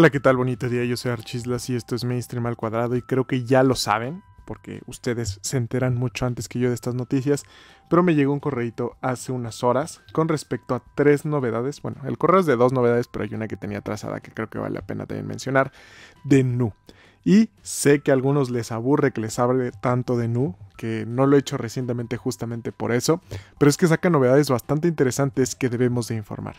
Hola, ¿qué tal? Bonito día, yo soy Archislas y esto es Mainstream al cuadrado y creo que ya lo saben, porque ustedes se enteran mucho antes que yo de estas noticias, pero me llegó un correito hace unas horas con respecto a tres novedades, bueno, el correo es de dos novedades, pero hay una que tenía trazada que creo que vale la pena también mencionar, de Nu. Y sé que a algunos les aburre que les hable tanto de Nu, que no lo he hecho recientemente justamente por eso, pero es que saca novedades bastante interesantes que debemos de informar.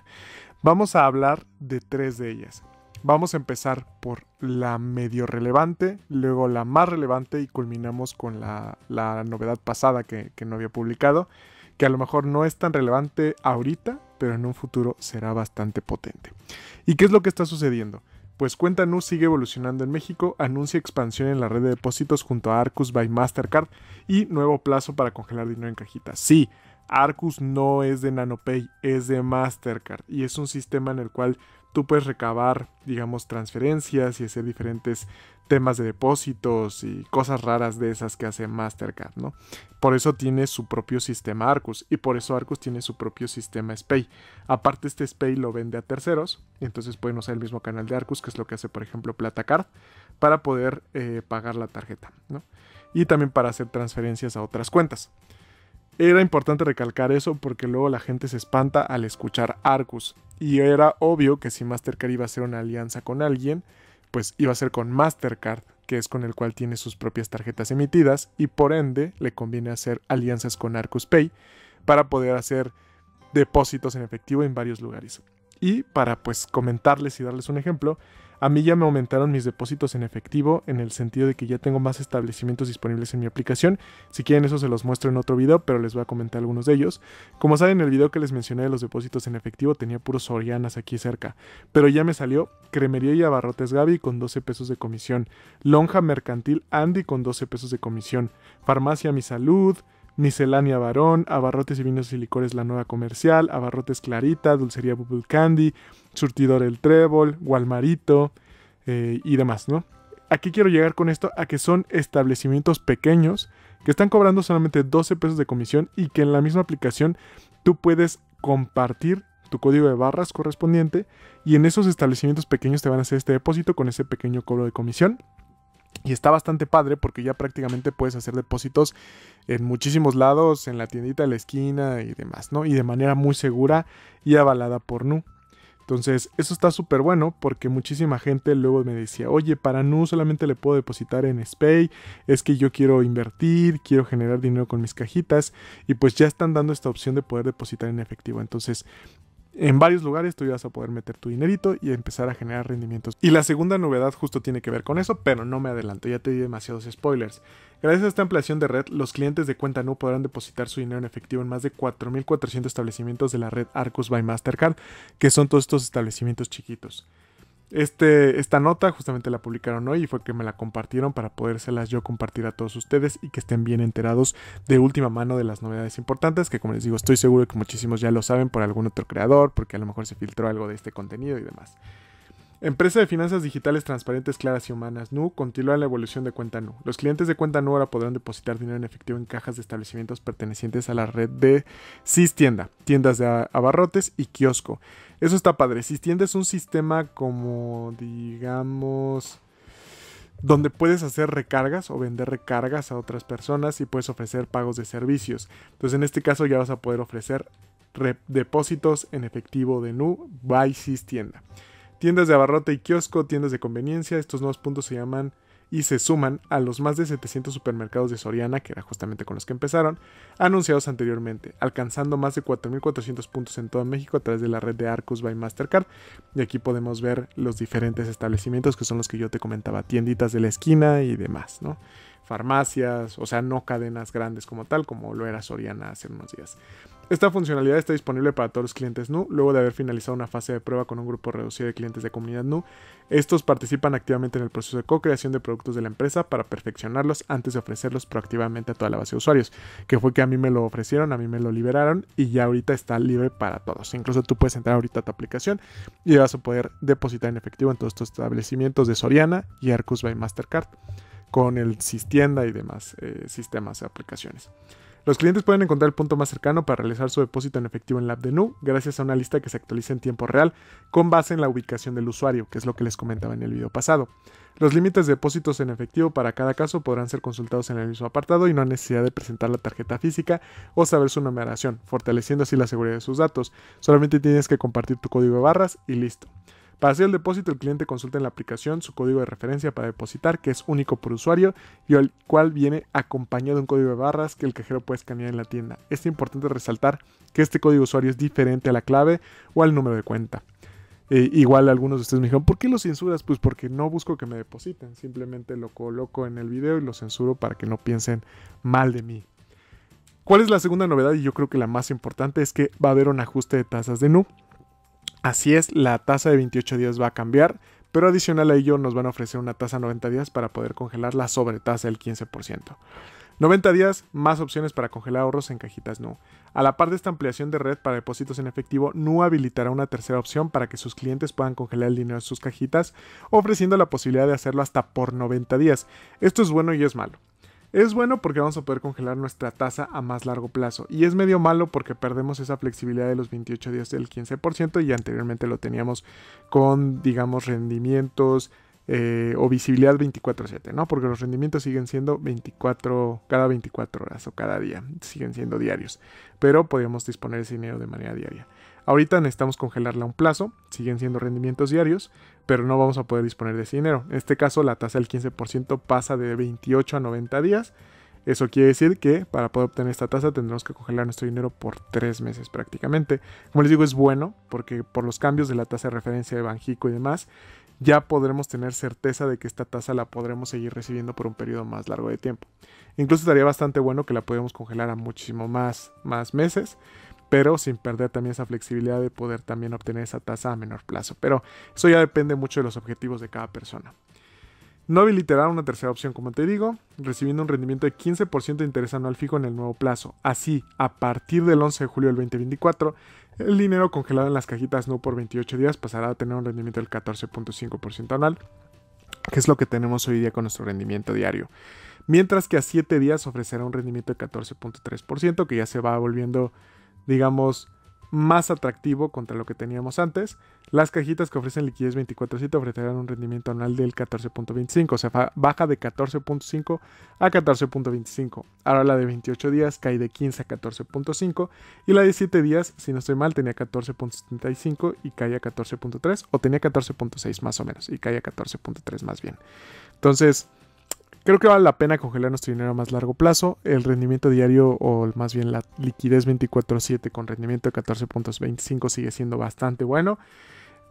Vamos a hablar de tres de ellas. Vamos a empezar por la medio relevante, luego la más relevante y culminamos con la, novedad pasada que, no había publicado, que a lo mejor no es tan relevante ahorita, pero en un futuro será bastante potente. ¿Y qué es lo que está sucediendo? Pues Cuenta Nu sigue evolucionando en México, anuncia expansión en la red de depósitos junto a Arcus by Mastercard y nuevo plazo para congelar dinero en cajitas. Sí, Arcus no es de NanoPay, es de Mastercard y es un sistema en el cual tú puedes recabar, digamos, transferencias y hacer diferentes temas de depósitos y cosas raras de esas que hace Mastercard, ¿no? Por eso tiene su propio sistema Arcus y por eso Arcus tiene su propio sistema SPAY. Aparte este SPAY lo vende a terceros, entonces pueden usar el mismo canal de Arcus, que es lo que hace por ejemplo PlataCard, para poder eh, pagar la tarjeta, Y también para hacer transferencias a otras cuentas. Era importante recalcar eso porque luego la gente se espanta al escuchar Arcus. Y era obvio que si Mastercard iba a hacer una alianza con alguien, pues iba a ser con Mastercard, que es con el cual tiene sus propias tarjetas emitidas, y por ende le conviene hacer alianzas con Arcus Pay para poder hacer depósitos en efectivo en varios lugares. Y para pues comentarles y darles un ejemplo, a mí ya me aumentaron mis depósitos en efectivo en el sentido de que ya tengo más establecimientos disponibles en mi aplicación. Si quieren eso se los muestro en otro video, pero les voy a comentar algunos de ellos. Como saben, en el video que les mencioné de los depósitos en efectivo tenía puros Sorianas aquí cerca, pero ya me salió Cremería y Abarrotes Gaby con 12 pesos de comisión, Lonja Mercantil Andy con 12 pesos de comisión, Farmacia Mi Salud, Miscelánea barón Abarrotes y Vinos y Licores La Nueva Comercial, Abarrotes Clarita, Dulcería Bubble Candy, Surtidor El Trébol, Walmarito eh, y demás, ¿no? Aquí quiero llegar con esto a que son establecimientos pequeños que están cobrando solamente 12 pesos de comisión y que en la misma aplicación tú puedes compartir tu código de barras correspondiente y en esos establecimientos pequeños te van a hacer este depósito con ese pequeño cobro de comisión y está bastante padre porque ya prácticamente puedes hacer depósitos en muchísimos lados, en la tiendita de la esquina y demás, ¿no? Y de manera muy segura y avalada por Nu. Entonces, eso está súper bueno porque muchísima gente luego me decía, oye, para Nu solamente le puedo depositar en SPAY, es que yo quiero invertir, quiero generar dinero con mis cajitas y pues ya están dando esta opción de poder depositar en efectivo. Entonces, en varios lugares tú ibas a poder meter tu dinerito y empezar a generar rendimientos. Y la segunda novedad justo tiene que ver con eso, pero no me adelanto, ya te di demasiados spoilers. Gracias a esta ampliación de red, los clientes de cuenta NU podrán depositar su dinero en efectivo en más de 4.400 establecimientos de la red Arcus by Mastercard, que son todos estos establecimientos chiquitos. Este, esta nota justamente la publicaron hoy y fue que me la compartieron para podérselas yo compartir a todos ustedes y que estén bien enterados de última mano de las novedades importantes, que como les digo estoy seguro que muchísimos ya lo saben por algún otro creador, porque a lo mejor se filtró algo de este contenido y demás. Empresa de finanzas digitales transparentes, claras y humanas, NU, continúa la evolución de Cuenta NU. Los clientes de Cuenta NU ahora podrán depositar dinero en efectivo en cajas de establecimientos pertenecientes a la red de CIS Tienda, tiendas de abarrotes y kiosco. Eso está padre. Si es un sistema como, digamos, donde puedes hacer recargas o vender recargas a otras personas y puedes ofrecer pagos de servicios. Entonces en este caso ya vas a poder ofrecer depósitos en efectivo de Nu by Cis Tienda. Tiendas de abarrote y kiosco, tiendas de conveniencia, estos nuevos puntos se llaman y se suman a los más de 700 supermercados de Soriana, que era justamente con los que empezaron, anunciados anteriormente, alcanzando más de 4.400 puntos en todo México a través de la red de Arcus by Mastercard. Y aquí podemos ver los diferentes establecimientos que son los que yo te comentaba, tienditas de la esquina y demás, ¿no? Farmacias, o sea, no cadenas grandes como tal, como lo era Soriana hace unos días. Esta funcionalidad está disponible para todos los clientes NU luego de haber finalizado una fase de prueba con un grupo reducido de clientes de comunidad NU. Estos participan activamente en el proceso de co-creación de productos de la empresa para perfeccionarlos antes de ofrecerlos proactivamente a toda la base de usuarios, que fue que a mí me lo ofrecieron, a mí me lo liberaron y ya ahorita está libre para todos. Incluso tú puedes entrar ahorita a tu aplicación y vas a poder depositar en efectivo en todos estos establecimientos de Soriana y Arcus by Mastercard con el Sistienda y demás eh, sistemas de aplicaciones. Los clientes pueden encontrar el punto más cercano para realizar su depósito en efectivo en la app de Nu gracias a una lista que se actualiza en tiempo real con base en la ubicación del usuario, que es lo que les comentaba en el video pasado. Los límites de depósitos en efectivo para cada caso podrán ser consultados en el mismo apartado y no hay necesidad de presentar la tarjeta física o saber su numeración, fortaleciendo así la seguridad de sus datos. Solamente tienes que compartir tu código de barras y listo. Para hacer el depósito, el cliente consulta en la aplicación su código de referencia para depositar, que es único por usuario y el cual viene acompañado de un código de barras que el cajero puede escanear en la tienda. Es importante resaltar que este código de usuario es diferente a la clave o al número de cuenta. Eh, igual algunos de ustedes me dijeron, ¿por qué lo censuras? Pues porque no busco que me depositen, simplemente lo coloco en el video y lo censuro para que no piensen mal de mí. ¿Cuál es la segunda novedad? Y yo creo que la más importante es que va a haber un ajuste de tasas de NU. Así es, la tasa de 28 días va a cambiar, pero adicional a ello nos van a ofrecer una tasa 90 días para poder congelar la sobretasa del 15%. 90 días, más opciones para congelar ahorros en cajitas NU. A la par de esta ampliación de red para depósitos en efectivo, NU habilitará una tercera opción para que sus clientes puedan congelar el dinero en sus cajitas, ofreciendo la posibilidad de hacerlo hasta por 90 días. Esto es bueno y es malo. Es bueno porque vamos a poder congelar nuestra tasa a más largo plazo y es medio malo porque perdemos esa flexibilidad de los 28 días del 15% y anteriormente lo teníamos con, digamos, rendimientos, eh, o visibilidad 24/7, ¿no? Porque los rendimientos siguen siendo 24, cada 24 horas o cada día, siguen siendo diarios, pero podemos disponer ese dinero de manera diaria. Ahorita necesitamos congelarla a un plazo, siguen siendo rendimientos diarios, pero no vamos a poder disponer de ese dinero. En este caso, la tasa del 15% pasa de 28 a 90 días. Eso quiere decir que para poder obtener esta tasa tendremos que congelar nuestro dinero por tres meses prácticamente. Como les digo, es bueno porque por los cambios de la tasa de referencia de Banjico y demás, ya podremos tener certeza de que esta tasa la podremos seguir recibiendo por un periodo más largo de tiempo. Incluso estaría bastante bueno que la podamos congelar a muchísimo más, más meses, pero sin perder también esa flexibilidad de poder también obtener esa tasa a menor plazo. Pero eso ya depende mucho de los objetivos de cada persona. No habilitará una tercera opción, como te digo, recibiendo un rendimiento de 15% de interés anual fijo en el nuevo plazo. Así, a partir del 11 de julio del 2024, el dinero congelado en las cajitas no por 28 días pasará a tener un rendimiento del 14.5% anual, que es lo que tenemos hoy día con nuestro rendimiento diario. Mientras que a 7 días ofrecerá un rendimiento de 14.3%, que ya se va volviendo, digamos, más atractivo contra lo que teníamos antes. Las cajitas que ofrecen liquidez 24/7 ofrecerán un rendimiento anual del 14.25, o sea, baja de 14.5 a 14.25. Ahora la de 28 días cae de 15 a 14.5 y la de 7 días, si no estoy mal, tenía 14.75 y cae a 14.3 o tenía 14.6 más o menos y cae a 14.3 más bien. Entonces, Creo que vale la pena congelar nuestro dinero a más largo plazo. El rendimiento diario, o más bien la liquidez 24-7 con rendimiento de 14.25 sigue siendo bastante bueno.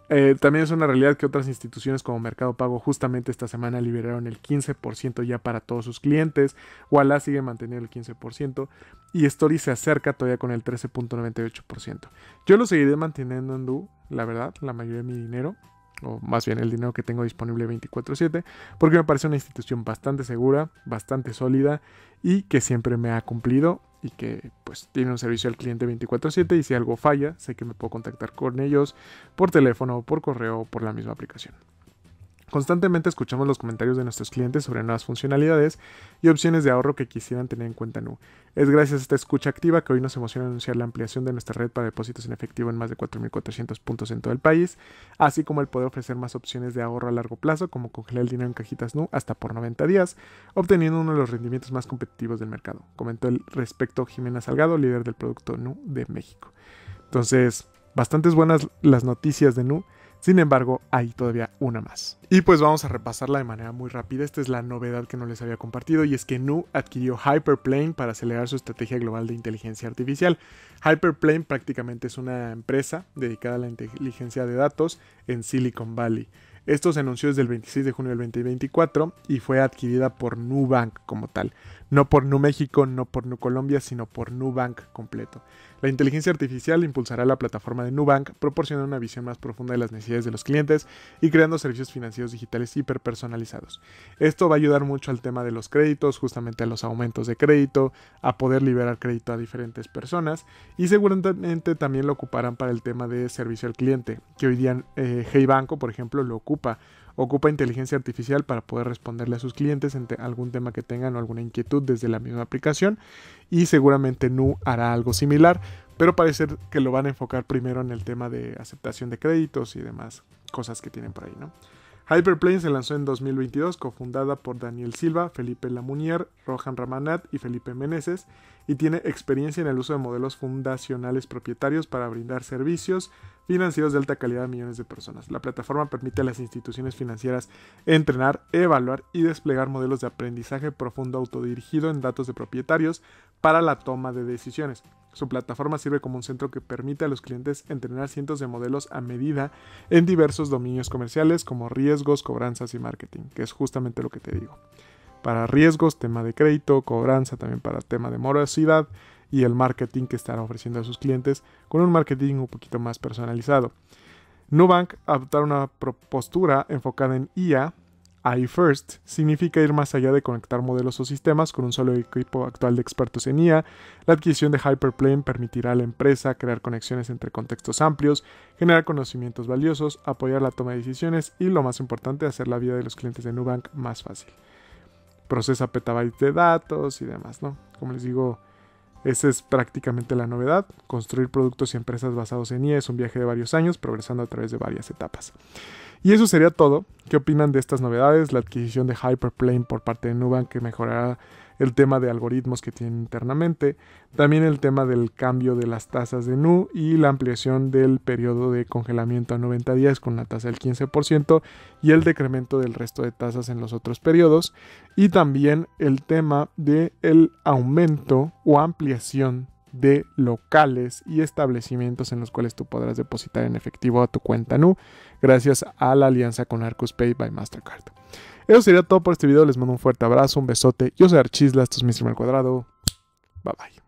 Eh, también es una realidad que otras instituciones como Mercado Pago justamente esta semana liberaron el 15% ya para todos sus clientes. Walla sigue manteniendo el 15% y Story se acerca todavía con el 13.98%. Yo lo seguiré manteniendo en Du, la verdad, la mayoría de mi dinero o más bien el dinero que tengo disponible 24/7, porque me parece una institución bastante segura, bastante sólida y que siempre me ha cumplido y que pues tiene un servicio al cliente 24/7 y si algo falla, sé que me puedo contactar con ellos por teléfono, por correo, o por la misma aplicación. Constantemente escuchamos los comentarios de nuestros clientes sobre nuevas funcionalidades y opciones de ahorro que quisieran tener en cuenta NU. Es gracias a esta escucha activa que hoy nos emociona anunciar la ampliación de nuestra red para depósitos en efectivo en más de 4.400 puntos en todo el país, así como el poder ofrecer más opciones de ahorro a largo plazo, como congelar el dinero en cajitas NU hasta por 90 días, obteniendo uno de los rendimientos más competitivos del mercado, comentó el respecto Jimena Salgado, líder del producto NU de México. Entonces, bastantes buenas las noticias de NU. Sin embargo, hay todavía una más. Y pues vamos a repasarla de manera muy rápida. Esta es la novedad que no les había compartido y es que Nu adquirió Hyperplane para acelerar su estrategia global de inteligencia artificial. Hyperplane prácticamente es una empresa dedicada a la inteligencia de datos en Silicon Valley. Esto se anunció desde el 26 de junio del 2024 y fue adquirida por Nubank como tal. No por Nu México, no por Nu Colombia, sino por Nubank completo. La inteligencia artificial impulsará la plataforma de Nubank, proporcionando una visión más profunda de las necesidades de los clientes y creando servicios financieros digitales hiperpersonalizados. Esto va a ayudar mucho al tema de los créditos, justamente a los aumentos de crédito, a poder liberar crédito a diferentes personas y seguramente también lo ocuparán para el tema de servicio al cliente, que hoy día eh, Hey Banco, por ejemplo, lo ocupa ocupa inteligencia artificial para poder responderle a sus clientes en algún tema que tengan o alguna inquietud desde la misma aplicación y seguramente Nu hará algo similar, pero parece que lo van a enfocar primero en el tema de aceptación de créditos y demás cosas que tienen por ahí, ¿no? Hyperplane se lanzó en 2022, cofundada por Daniel Silva, Felipe Lamunier, Rohan Ramanat y Felipe Meneses, y tiene experiencia en el uso de modelos fundacionales propietarios para brindar servicios financieros de alta calidad a millones de personas. La plataforma permite a las instituciones financieras entrenar, evaluar y desplegar modelos de aprendizaje profundo autodirigido en datos de propietarios para la toma de decisiones. Su plataforma sirve como un centro que permite a los clientes entrenar cientos de modelos a medida en diversos dominios comerciales como riesgos, cobranzas y marketing, que es justamente lo que te digo. Para riesgos, tema de crédito, cobranza también para tema de morosidad y el marketing que están ofreciendo a sus clientes con un marketing un poquito más personalizado. Nubank adoptar una postura enfocada en IA AI First significa ir más allá de conectar modelos o sistemas con un solo equipo actual de expertos en IA. La adquisición de Hyperplane permitirá a la empresa crear conexiones entre contextos amplios, generar conocimientos valiosos, apoyar la toma de decisiones y, lo más importante, hacer la vida de los clientes de Nubank más fácil. Procesa petabytes de datos y demás, ¿no? Como les digo, esa es prácticamente la novedad. Construir productos y empresas basados en IA es un viaje de varios años, progresando a través de varias etapas. Y eso sería todo. ¿Qué opinan de estas novedades? La adquisición de Hyperplane por parte de Nubank que mejorará el tema de algoritmos que tienen internamente, también el tema del cambio de las tasas de NU y la ampliación del periodo de congelamiento a 90 días con la tasa del 15% y el decremento del resto de tasas en los otros periodos y también el tema del el aumento o ampliación de locales y establecimientos en los cuales tú podrás depositar en efectivo a tu cuenta NU gracias a la alianza con Arcus Pay by Mastercard. Eso sería todo por este video. Les mando un fuerte abrazo, un besote. Yo soy Archisla, esto es Mr. Al Cuadrado. Bye bye.